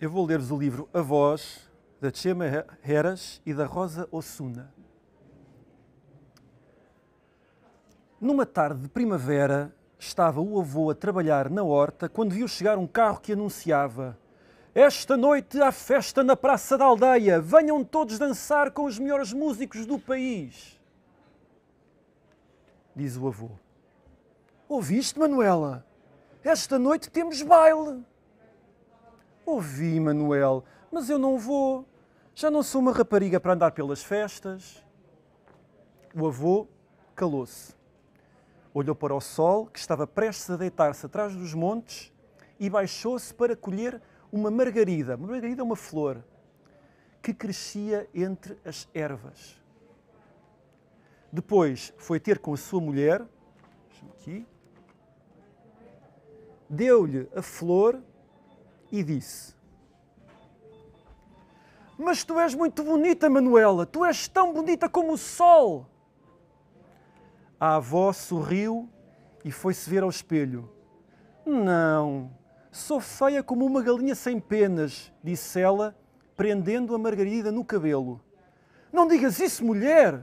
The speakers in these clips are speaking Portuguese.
Eu vou ler-vos o livro A Voz, da Chema Heras e da Rosa Osuna. Numa tarde de primavera, estava o avô a trabalhar na horta quando viu chegar um carro que anunciava: Esta noite há festa na Praça da Aldeia, venham todos dançar com os melhores músicos do país. Diz o avô: Ouviste, Manuela? Esta noite temos baile. Ouvi, Manuel, mas eu não vou. Já não sou uma rapariga para andar pelas festas. O avô calou-se. Olhou para o sol, que estava prestes a deitar-se atrás dos montes, e baixou-se para colher uma margarida. Uma margarida é uma flor que crescia entre as ervas. Depois foi ter com a sua mulher, aqui, deu-lhe a flor e disse: Mas tu és muito bonita, Manuela, tu és tão bonita como o sol. A avó sorriu e foi-se ver ao espelho. Não, sou feia como uma galinha sem penas, disse ela, prendendo a Margarida no cabelo. Não digas isso, mulher!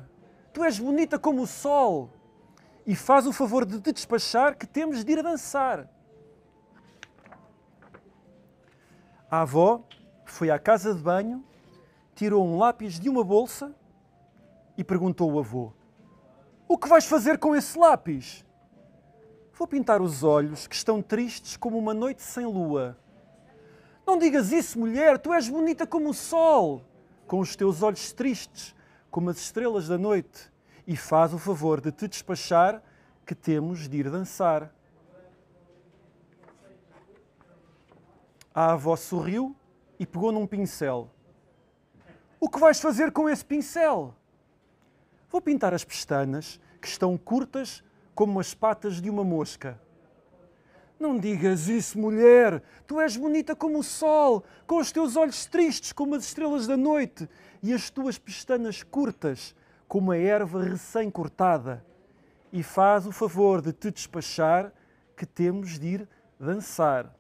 Tu és bonita como o sol! E faz o favor de te despachar que temos de ir a dançar. A avó foi à casa de banho, tirou um lápis de uma bolsa e perguntou ao avô: O que vais fazer com esse lápis? Vou pintar os olhos que estão tristes como uma noite sem lua. Não digas isso, mulher, tu és bonita como o sol, com os teus olhos tristes como as estrelas da noite, e faz o favor de te despachar que temos de ir dançar. A avó sorriu e pegou num pincel. O que vais fazer com esse pincel? Vou pintar as pestanas, que estão curtas como as patas de uma mosca. Não digas isso, mulher! Tu és bonita como o sol, com os teus olhos tristes como as estrelas da noite e as tuas pestanas curtas como a erva recém-cortada. E faz o favor de te despachar, que temos de ir dançar.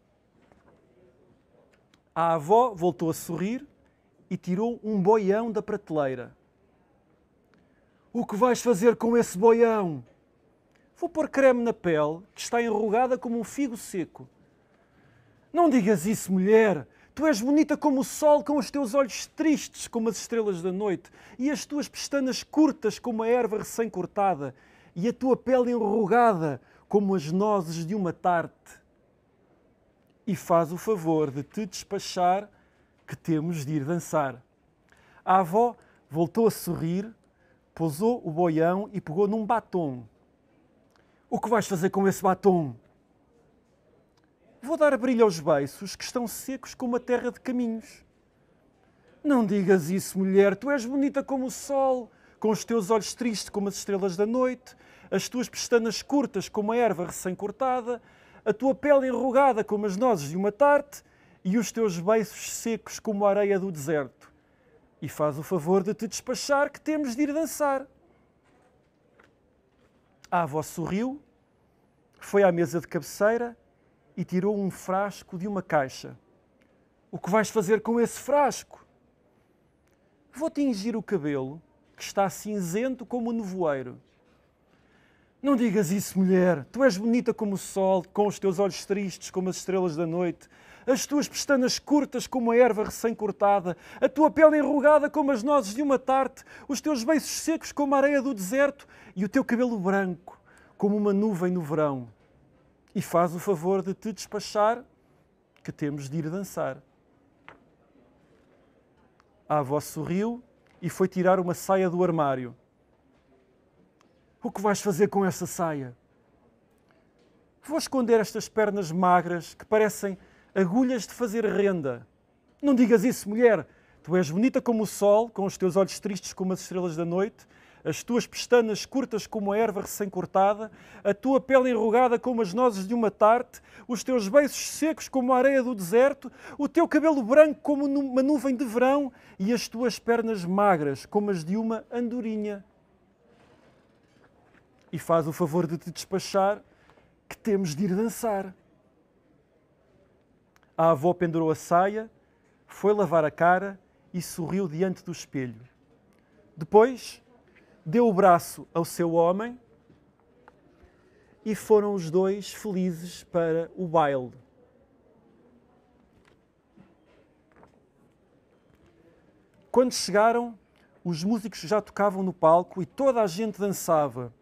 A avó voltou a sorrir e tirou um boião da prateleira. O que vais fazer com esse boião? Vou pôr creme na pele, que está enrugada como um figo seco. Não digas isso, mulher! Tu és bonita como o sol, com os teus olhos tristes como as estrelas da noite, e as tuas pestanas curtas como a erva recém-cortada, e a tua pele enrugada como as nozes de uma tarte e faz o favor de te despachar, que temos de ir dançar. A avó voltou a sorrir, pousou o boião e pegou num batom. O que vais fazer com esse batom? Vou dar brilho aos beiços que estão secos como a terra de caminhos. Não digas isso, mulher, tu és bonita como o sol, com os teus olhos tristes como as estrelas da noite, as tuas pestanas curtas como a erva recém-cortada, a tua pele enrugada como as nozes de uma tarte e os teus beiços secos como a areia do deserto. E faz o favor de te despachar que temos de ir dançar. A avó sorriu, foi à mesa de cabeceira e tirou um frasco de uma caixa. O que vais fazer com esse frasco? Vou tingir o cabelo, que está cinzento como o um nevoeiro não digas isso, mulher. Tu és bonita como o sol, com os teus olhos tristes como as estrelas da noite, as tuas pestanas curtas como a erva recém-cortada, a tua pele enrugada como as nozes de uma tarte, os teus beiços secos como a areia do deserto e o teu cabelo branco como uma nuvem no verão. E faz o favor de te despachar, que temos de ir dançar. A avó sorriu e foi tirar uma saia do armário. O que vais fazer com essa saia? Vou esconder estas pernas magras que parecem agulhas de fazer renda. Não digas isso, mulher. Tu és bonita como o sol, com os teus olhos tristes como as estrelas da noite, as tuas pestanas curtas como a erva recém-cortada, a tua pele enrugada como as nozes de uma tarte, os teus beiços secos como a areia do deserto, o teu cabelo branco como uma nuvem de verão e as tuas pernas magras como as de uma andorinha e faz o favor de te despachar, que temos de ir dançar. A avó pendurou a saia, foi lavar a cara e sorriu diante do espelho. Depois, deu o braço ao seu homem e foram os dois felizes para o baile. Quando chegaram, os músicos já tocavam no palco e toda a gente dançava.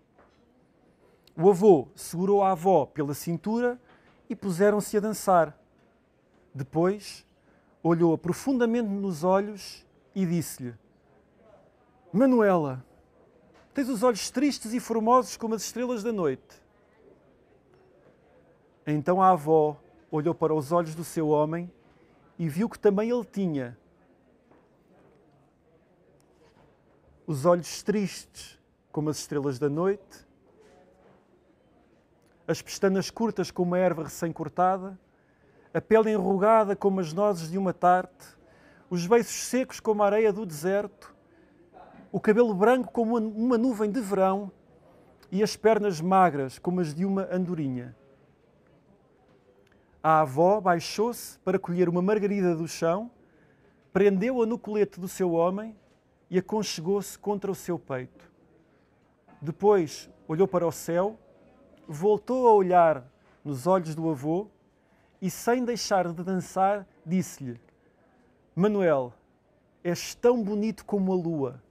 O avô segurou a avó pela cintura e puseram-se a dançar. Depois, olhou-a profundamente nos olhos e disse-lhe: Manuela, tens os olhos tristes e formosos como as estrelas da noite. Então a avó olhou para os olhos do seu homem e viu que também ele tinha os olhos tristes como as estrelas da noite as pestanas curtas como a erva recém-cortada, a pele enrugada como as nozes de uma tarte, os beiços secos como a areia do deserto, o cabelo branco como uma nuvem de verão e as pernas magras como as de uma andorinha. A avó baixou-se para colher uma margarida do chão, prendeu-a no colete do seu homem e aconchegou-se contra o seu peito. Depois olhou para o céu voltou a olhar nos olhos do avô e, sem deixar de dançar, disse-lhe: Manuel, és tão bonito como a lua.